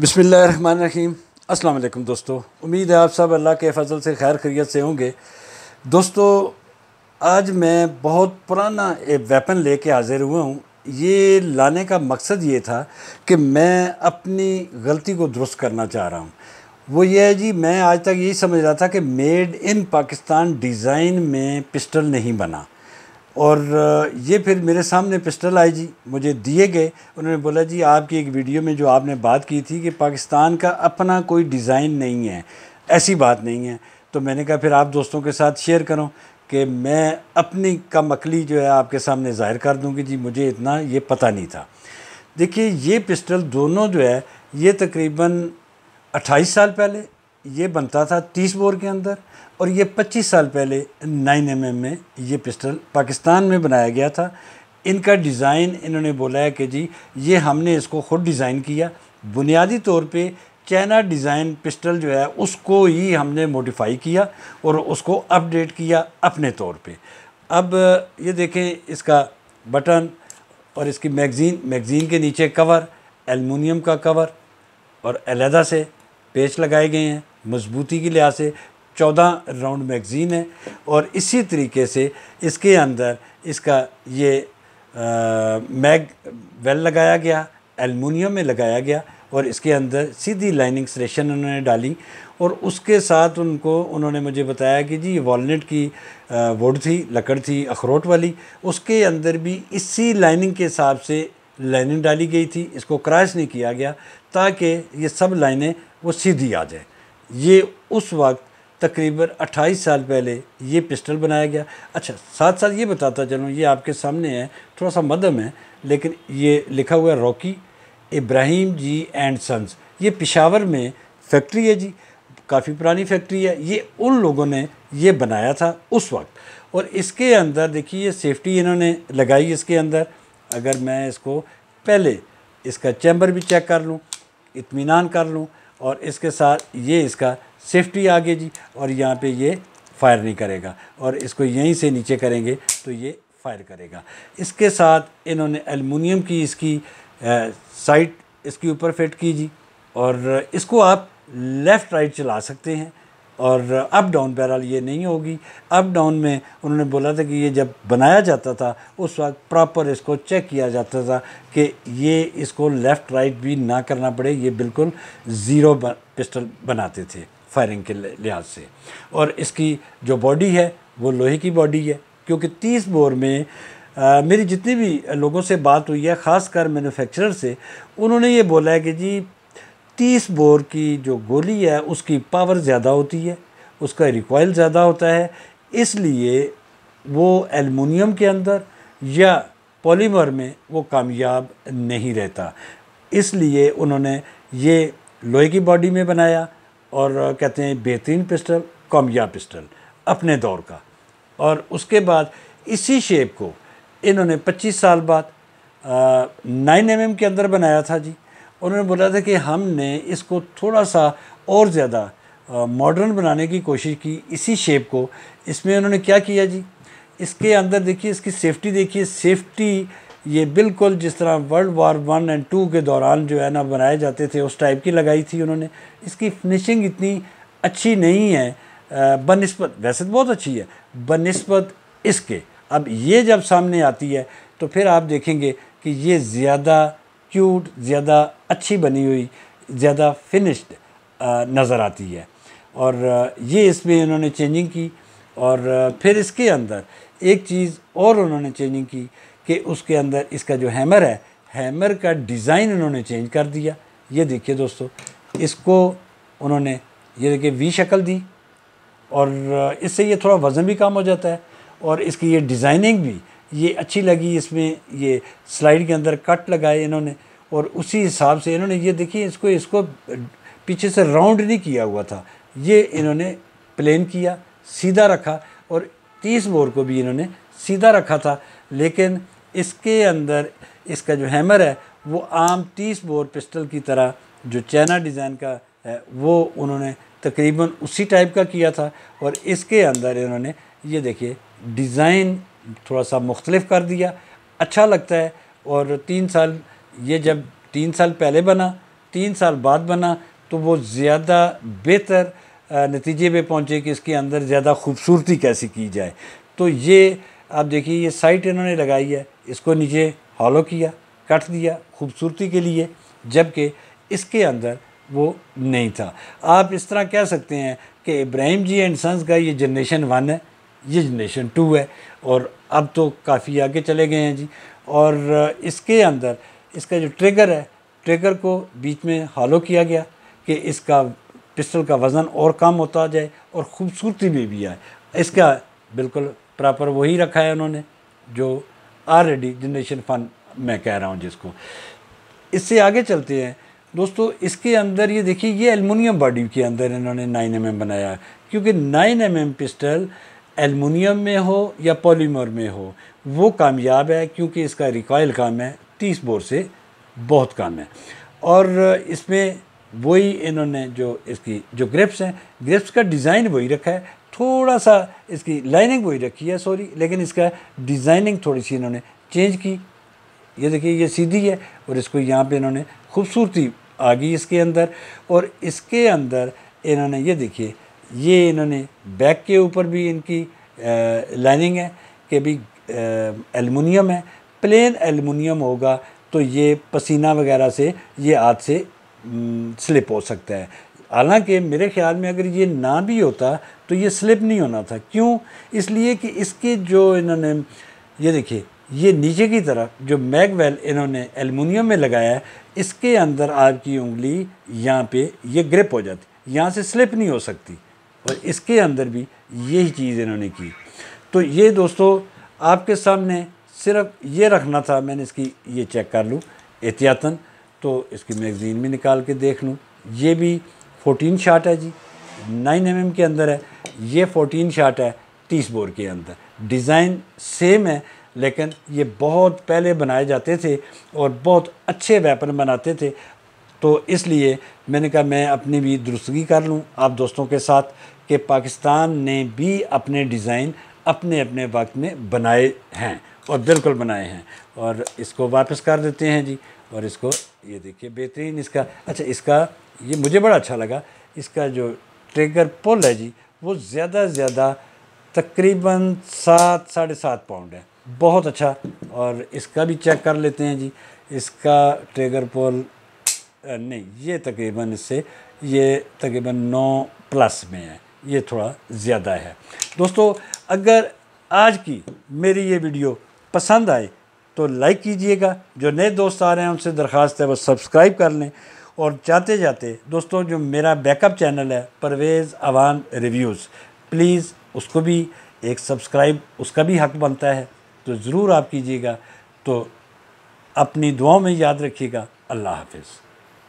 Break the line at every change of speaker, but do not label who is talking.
बसमीम अल्लाम दोस्तों उम्मीद है आप सब अल्लाह के फजल से खैर खरीत से होंगे दोस्तों आज मैं बहुत पुराना एक वेपन कर हाजिर हुआ हूँ ये लाने का मकसद ये था कि मैं अपनी गलती को दुरुस्त करना चाह रहा हूँ वो ये है जी मैं आज तक यही समझ रहा था कि मेड इन पाकिस्तान डिज़ाइन में पिस्टल नहीं बना और ये फिर मेरे सामने पिस्टल आई जी मुझे दिए गए उन्होंने बोला जी आपकी एक वीडियो में जो आपने बात की थी कि पाकिस्तान का अपना कोई डिज़ाइन नहीं है ऐसी बात नहीं है तो मैंने कहा फिर आप दोस्तों के साथ शेयर करो कि मैं अपनी कम अकली जो है आपके सामने ज़ाहिर कर दूँगी जी मुझे इतना ये पता नहीं था देखिए ये पिस्टल दोनों जो है ये तकरीबन 28 साल पहले ये बनता था तीस बोर के अंदर और ये पच्चीस साल पहले नाइन एम में ये पिस्टल पाकिस्तान में बनाया गया था इनका डिज़ाइन इन्होंने बोला है कि जी ये हमने इसको ख़ुद डिज़ाइन किया बुनियादी तौर पे चाइना डिज़ाइन पिस्टल जो है उसको ही हमने मॉडिफाई किया और उसको अपडेट किया अपने तौर पे अब ये देखें इसका बटन और इसकी मैगज़ीन मैगज़ीन के नीचे कवर एलमिनियम का कवर और अलहदा से पेच लगाए गए हैं मजबूती के लिहाज से चौदह राउंड मैगज़ीन है और इसी तरीके से इसके अंदर इसका ये आ, मैग वेल लगाया गया एलमिनियम में लगाया गया और इसके अंदर सीधी लाइनिंग स्टेशन उन्होंने डाली और उसके साथ उनको उन्होंने मुझे बताया कि जी ये वॉलट की वुड थी लकड़ थी अखरोट वाली उसके अंदर भी इसी लाइनिंग के हिसाब से लाइनिंग डाली गई थी इसको क्रैश नहीं किया गया ताकि ये सब लाइनें वो सीधी आ जाए ये उस वक्त तकरीबन 28 साल पहले ये पिस्टल बनाया गया अच्छा साथ साथ ये बताता चलूँ ये आपके सामने है थोड़ा सा मदम है लेकिन ये लिखा हुआ है Rocky Ibrahim ji and sons ये पिशावर में फैक्ट्री है जी काफ़ी पुरानी फैक्ट्री है ये उन लोगों ने ये बनाया था उस वक्त और इसके अंदर देखिए ये सेफ्टी इन्होंने लगाई इसके अंदर अगर मैं इसको पहले इसका चैम्बर भी चेक कर लूँ इतमान कर लूँ और इसके साथ ये इसका सेफ्टी आ गया जी और यहाँ पे ये फायर नहीं करेगा और इसको यहीं से नीचे करेंगे तो ये फायर करेगा इसके साथ इन्होंने एलमिनियम की इसकी साइड इसके ऊपर फिट की जी और इसको आप लेफ़्ट राइट चला सकते हैं और अप डाउन बहरहाल ये नहीं होगी अप डाउन में उन्होंने बोला था कि ये जब बनाया जाता था उस वक्त प्रॉपर इसको चेक किया जाता था कि ये इसको लेफ़्ट राइट भी ना करना पड़े ये बिल्कुल ज़ीरो पिस्टल बनाते थे फायरिंग के लिहाज से और इसकी जो बॉडी है वो लोहे की बॉडी है क्योंकि तीस बोर में आ, मेरी जितनी भी लोगों से बात हुई है ख़ासकर कर मैनुफेक्चरर से उन्होंने ये बोला है कि जी तीस बोर की जो गोली है उसकी पावर ज़्यादा होती है उसका रिकॉयल ज़्यादा होता है इसलिए वो एलमिनियम के अंदर या पॉलीमर में वो कामयाब नहीं रहता इसलिए उन्होंने ये लोहे की बॉडी में बनाया और कहते हैं बेहतरीन पिस्टल कामयाब पिस्टल अपने दौर का और उसके बाद इसी शेप को इन्होंने 25 साल बाद नाइन एम के अंदर बनाया था जी उन्होंने बोला था कि हमने इसको थोड़ा सा और ज़्यादा मॉडर्न बनाने की कोशिश की इसी शेप को इसमें उन्होंने क्या किया जी इसके अंदर देखिए इसकी सेफ्टी देखिए सेफ्टी ये बिल्कुल जिस तरह world war one and two के दौरान जो है ना बनाए जाते थे उस टाइप की लगाई थी उन्होंने इसकी फिनिशिंग इतनी अच्छी नहीं है बनस्बत वैसे तो बहुत अच्छी है बनस्बत इसके अब ये जब सामने आती है तो फिर आप देखेंगे कि ये ज़्यादा क्यूट ज़्यादा अच्छी बनी हुई ज़्यादा फिनिश्ड नज़र आती है और ये इसमें इन्होंने चेंजिंग की और फिर इसके अंदर एक चीज़ और उन्होंने चेंजिंग की कि उसके अंदर इसका जो हैमर है हैमर का डिज़ाइन उन्होंने चेंज कर दिया ये देखिए दोस्तों इसको उन्होंने ये देखिए वी शक्ल दी और इससे ये थोड़ा वज़न भी कम हो जाता है और इसकी ये डिज़ाइनिंग भी ये अच्छी लगी इसमें ये स्लाइड के अंदर कट लगाए इन्होंने और उसी हिसाब से इन्होंने ये देखिए इसको इसको पीछे से राउंड नहीं किया हुआ था ये इन्होंने प्लेन किया सीधा रखा और तीस बोर को भी इन्होंने सीधा रखा था लेकिन इसके अंदर इसका जो हैमर है वो आम तीस बोर पिस्टल की तरह जो चाइना डिज़ाइन का है वो उन्होंने तकरीबन उसी टाइप का किया था और इसके अंदर इन्होंने ये देखिए डिज़ाइन थोड़ा सा मुख्तलिफ कर दिया अच्छा लगता है और तीन साल ये जब तीन साल पहले बना तीन साल बाद बना तो वो ज़्यादा बेहतर नतीजे पे पहुँचे कि इसके अंदर ज़्यादा खूबसूरती कैसे की जाए तो ये आप देखिए ये साइट इन्होंने लगाई है इसको नीचे हॉलो किया कट दिया खूबसूरती के लिए जबकि इसके अंदर वो नहीं था आप इस तरह कह सकते हैं कि इब्राहिम जी एंड सन्स का ये जनरेशन वन है ये जनरेशन टू है और अब तो काफ़ी आगे चले गए हैं जी और इसके अंदर इसका जो ट्रिगर है ट्रिगर को बीच में हॉलो किया गया कि इसका पिस्टल का वज़न और कम होता जाए और ख़ूबसूरती में भी आए इसका बिल्कुल प्रॉपर वही रखा है उन्होंने जो ऑलरेडी जनरेशन फन मैं कह रहा हूँ जिसको इससे आगे चलते हैं दोस्तों इसके अंदर ये देखिए ये एलमिनियम बॉडी के अंदर इन्होंने नाइन एम mm बनाया क्योंकि nine M mm pistol aluminium में हो या पॉलीमर में हो वो कामयाब है क्योंकि इसका रिकॉयल कम है तीस बोर से बहुत कम है और इसमें वही इन्होंने जो इसकी जो ग्रिप्स हैं ग्रिप्स का डिज़ाइन वही रखा है थोड़ा सा इसकी लाइनिंग वही रखी है सॉरी लेकिन इसका डिज़ाइनिंग थोड़ी सी इन्होंने चेंज की ये देखिए ये सीधी है और इसको यहाँ पे इन्होंने खूबसूरती आ गई इसके अंदर और इसके अंदर इन्होंने ये देखिए ये इन्होंने बैक के ऊपर भी इनकी लाइनिंग है कि भी एलमिनियम है प्लेन एलमिनियम होगा तो ये पसीना वगैरह से ये हाथ से स्लिप हो सकता है हालांकि मेरे ख्याल में अगर ये ना भी होता तो ये स्लिप नहीं होना था क्यों इसलिए कि इसके जो इन्होंने ये देखिए ये नीचे की तरफ जो मैगवेल इन्होंने एलमिनियम में लगाया है इसके अंदर आपकी उंगली यहाँ पे ये ग्रिप हो जाती यहाँ से स्लिप नहीं हो सकती और इसके अंदर भी यही चीज़ इन्होंने की तो ये दोस्तों आपके सामने सिर्फ ये रखना था मैंने इसकी ये चेक कर लूँ एहतियातन तो इसकी मैगज़ीन भी निकाल के देख लूँ ये भी फोटीन शाट है जी नाइन एम एम के अंदर है ये फोटीन शाट है तीस बोर के अंदर डिज़ाइन सेम है लेकिन ये बहुत पहले बनाए जाते थे और बहुत अच्छे वेपन बनाते थे तो इसलिए मैंने कहा मैं अपनी भी दुरुस्तगी कर लूँ आप दोस्तों के साथ कि पाकिस्तान ने भी अपने डिज़ाइन अपने अपने वक्त में बनाए हैं और बिल्कुल बनाए हैं और इसको वापस कर देते हैं जी और इसको ये देखिए बेहतरीन इसका अच्छा इसका ये मुझे बड़ा अच्छा लगा इसका जो ट्रिगर पुल है जी वो ज़्यादा से ज़्यादा तकरीबन सात साढ़े सात पाउंड है बहुत अच्छा और इसका भी चेक कर लेते हैं जी इसका ट्रिगर पुल नहीं ये तकरीबन इससे ये तकरीबन नौ प्लस में है ये थोड़ा ज़्यादा है दोस्तों अगर आज की मेरी ये वीडियो पसंद आए तो लाइक कीजिएगा जो नए दोस्त आ रहे हैं उनसे दरख्वास्त है वो सब्सक्राइब कर लें और जाते जाते दोस्तों जो मेरा बैकअप चैनल है परवेज़ अवान रिव्यूज़ प्लीज़ उसको भी एक सब्सक्राइब उसका भी हक बनता है तो ज़रूर आप कीजिएगा तो अपनी दुआओं में याद रखिएगा अल्लाह हाफिज़